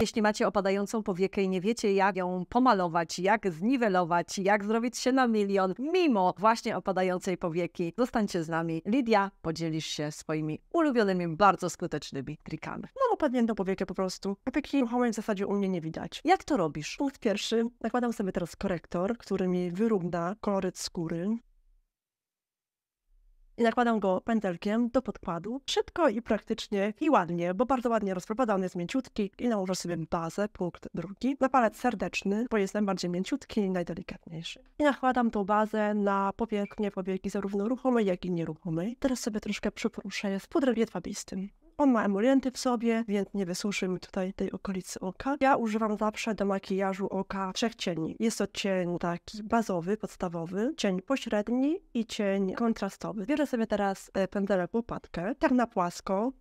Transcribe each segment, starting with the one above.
Jeśli macie opadającą powiekę i nie wiecie, jak ją pomalować, jak zniwelować, jak zrobić się na milion, mimo właśnie opadającej powieki, zostańcie z nami. Lidia, podzielisz się swoimi ulubionymi, bardzo skutecznymi trikami. No, opadniętą powiekę po prostu. powieki ruchomej w zasadzie u mnie nie widać. Jak to robisz? Punkt pierwszy. Nakładam sobie teraz korektor, który mi wyrówna koloryt skóry i nakładam go pędzelkiem do podkładu. Szybko i praktycznie i ładnie, bo bardzo ładnie rozprowadzony jest mięciutki i nałożę sobie bazę, punkt drugi, na palec serdeczny, bo jest najbardziej mięciutki i najdelikatniejszy. I nakładam tą bazę na powierzchnię powieki zarówno ruchomej, jak i nieruchomej. Teraz sobie troszkę przyporuszę z pudrem jedwabistym. On ma emolienty w sobie, więc nie wysuszy mi tutaj tej okolicy oka. Ja używam zawsze do makijażu oka trzech cieni. Jest to cień taki bazowy, podstawowy, cień pośredni i cień kontrastowy. Bierę sobie teraz e, pędzelek łopatkę, tak na płasko,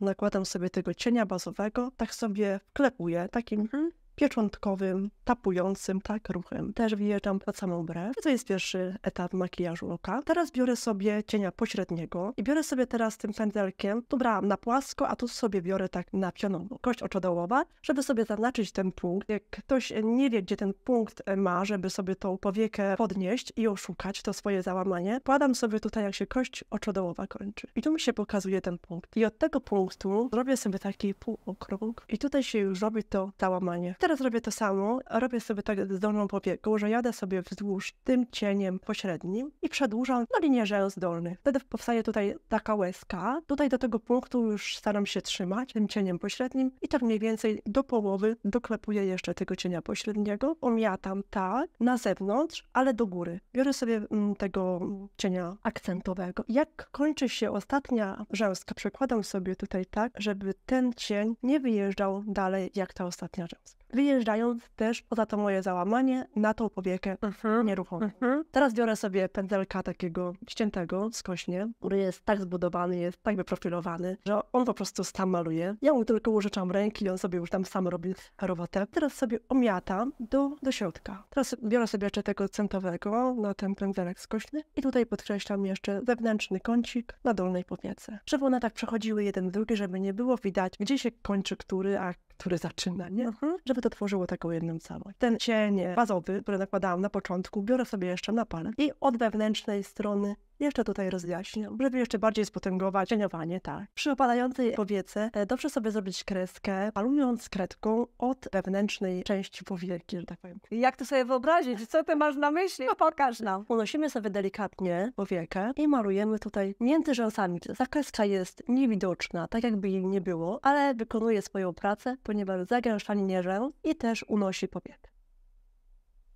nakładam sobie tego cienia bazowego, tak sobie wklepuję takim hmm, pieczątkowym, tapującym, tak, ruchem. Też wyjeżdżam pod samą brew. To jest pierwszy etap makijażu oka. Teraz biorę sobie cienia pośredniego i biorę sobie teraz tym pędzelkiem, tu brałam na płasko, a tu sobie biorę tak na pionową, kość oczodołowa, żeby sobie zaznaczyć ten punkt. Jak ktoś nie wie, gdzie ten punkt ma, żeby sobie tą powiekę podnieść i oszukać to swoje załamanie, kładam sobie tutaj, jak się kość oczodołowa kończy. I tu mi się pokazuje ten punkt. I od tego punktu zrobię sobie taki półokrąg i tutaj się już robi to załamanie teraz robię to samo, robię sobie tak zdolną powieką, że jadę sobie wzdłuż tym cieniem pośrednim i przedłużam na linię rzęs dolny. Wtedy powstaje tutaj taka łezka. Tutaj do tego punktu już staram się trzymać tym cieniem pośrednim i tak mniej więcej do połowy doklepuję jeszcze tego cienia pośredniego, omiatam tak na zewnątrz, ale do góry. Biorę sobie mm, tego cienia akcentowego. Jak kończy się ostatnia rzęska, przekładam sobie tutaj tak, żeby ten cień nie wyjeżdżał dalej jak ta ostatnia rzęska wyjeżdżając też poza to moje załamanie na tą powiekę uh-huh. Mhm, nieruchomą. Mhm. Teraz biorę sobie pędzelka takiego ściętego skośnie, który jest tak zbudowany, jest tak wyprofilowany, że on po prostu sam maluje. Ja mu tylko użyczam ręki i on sobie już tam sam robi robotę. Teraz sobie omiatam do, do środka. Teraz biorę sobie jeszcze tego centowego na ten pędzelek skośny i tutaj podkreślam jeszcze zewnętrzny kącik na dolnej powiece. Żeby one tak przechodziły jeden drugi, żeby nie było widać, gdzie się kończy który, a który zaczyna, nie? Mhm. Żeby to tworzyło taką jedną całość. Ten cień bazowy, który nakładałam na początku, biorę sobie jeszcze na palec i od wewnętrznej strony jeszcze tutaj rozjaśnię, żeby jeszcze bardziej spotęgować cieniowanie, tak. Przy opadającej powiece e, dobrze sobie zrobić kreskę, palując kredką od wewnętrznej części powieki, że tak powiem. Jak to sobie wyobrazić? Co ty masz na myśli? No pokaż nam. Unosimy sobie delikatnie powiekę i malujemy tutaj między rzęsami. Ta kreska jest niewidoczna, tak jakby jej nie było, ale wykonuje swoją pracę, ponieważ zagęszczanie rzęs i też unosi powiekę.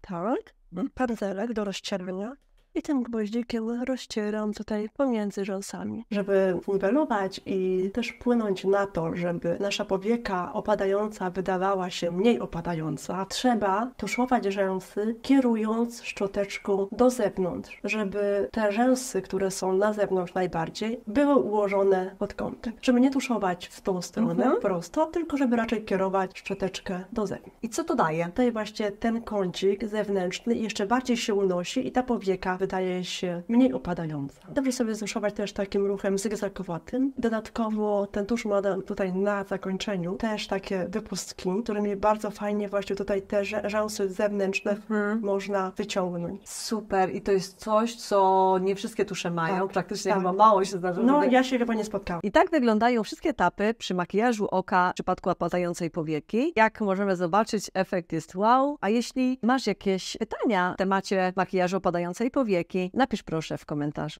Tak. Mhm. Pędzelek do rozczerwienia i tym gwoździkiem rozcieram tutaj pomiędzy rzęsami. Żeby niwelować i też płynąć na to, żeby nasza powieka opadająca wydawała się mniej opadająca, trzeba tuszować rzęsy, kierując szczoteczką do zewnątrz, żeby te rzęsy, które są na zewnątrz najbardziej, były ułożone pod kątem. Żeby nie tuszować w tą stronę mhm. prosto, tylko żeby raczej kierować szczoteczkę do zewnątrz. I co to daje? Tutaj właśnie ten kącik zewnętrzny jeszcze bardziej się unosi i ta powieka wydaje wydaje się mniej opadająca. Dobrze sobie zruszować też takim ruchem zygzakowatym. Dodatkowo ten tusz ma tutaj na zakończeniu też takie wypustki, którymi bardzo fajnie właśnie tutaj te rzęsy zewnętrzne mhm. można wyciągnąć. Super i to jest coś, co nie wszystkie tusze mają, tak, praktycznie tak. chyba mało się zdarza. No tutaj... ja się chyba nie spotkałam. I tak wyglądają wszystkie etapy przy makijażu oka w przypadku opadającej powieki. Jak możemy zobaczyć, efekt jest wow, a jeśli masz jakieś pytania w temacie makijażu opadającej powieki, opieki? Napisz proszę w komentarzu.